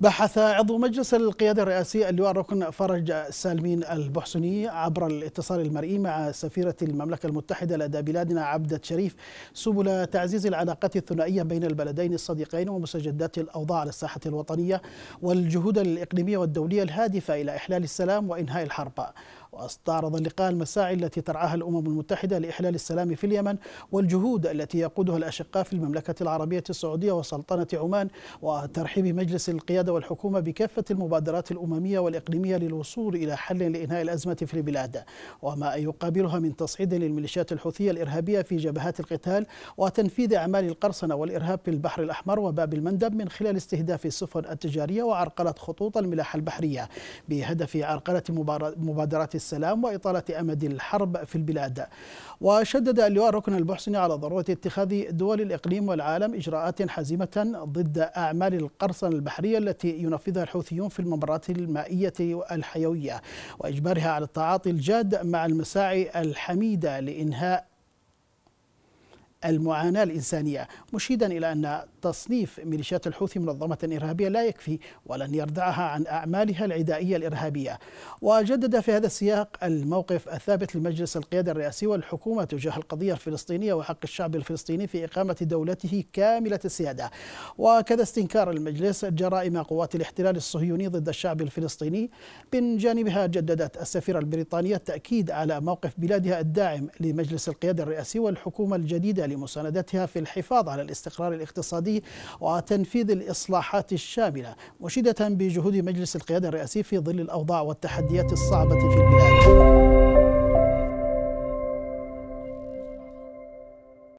بحث عضو مجلس القيادة الرئاسي اللواء ركن فرج سالمين البحسني عبر الاتصال المرئي مع سفيرة المملكة المتحدة لدى بلادنا عبدة شريف سبل تعزيز العلاقات الثنائية بين البلدين الصديقين ومستجدات الأوضاع على الساحة الوطنية والجهود الإقليمية والدولية الهادفة إلى إحلال السلام وإنهاء الحرب واستعرض اللقاء المساعي التي ترعاها الامم المتحده لاحلال السلام في اليمن والجهود التي يقودها الاشقاء في المملكه العربيه السعوديه وسلطنه عمان وترحيب مجلس القياده والحكومه بكافه المبادرات الامميه والاقليميه للوصول الى حل لانهاء الازمه في البلاد وما يقابلها من تصعيد للميليشيات الحوثيه الارهابيه في جبهات القتال وتنفيذ اعمال القرصنه والارهاب في البحر الاحمر وباب المندب من خلال استهداف السفن التجاريه وعرقله خطوط الملاحه البحريه بهدف عرقله مبادرات السلام وإطالة أمد الحرب في البلاد وشدد اللواء ركن البحسني على ضرورة اتخاذ دول الإقليم والعالم إجراءات حزيمة ضد أعمال القرصنة البحرية التي ينفذها الحوثيون في الممرات المائية الحيوية وإجبارها على التعاطي الجاد مع المساعي الحميدة لإنهاء المعاناة الإنسانية مشيدا إلى أن تصنيف ميليشيات الحوثي منظمة إرهابية لا يكفي ولن يردعها عن أعمالها العدائية الإرهابية وجدد في هذا السياق الموقف الثابت لمجلس القيادة الرئاسي والحكومة تجاه القضية الفلسطينية وحق الشعب الفلسطيني في إقامة دولته كاملة السيادة وكذا استنكار المجلس جرائم قوات الاحتلال الصهيوني ضد الشعب الفلسطيني من جانبها جددت السفيرة البريطانية التأكيد على موقف بلادها الداعم لمجلس القيادة الرئاسي والحكومة الجديدة لمساندتها في الحفاظ على الاستقرار الاقتصادي وتنفيذ الإصلاحات الشاملة مشيدة بجهود مجلس القيادة الرئاسي في ظل الأوضاع والتحديات الصعبة في البلاد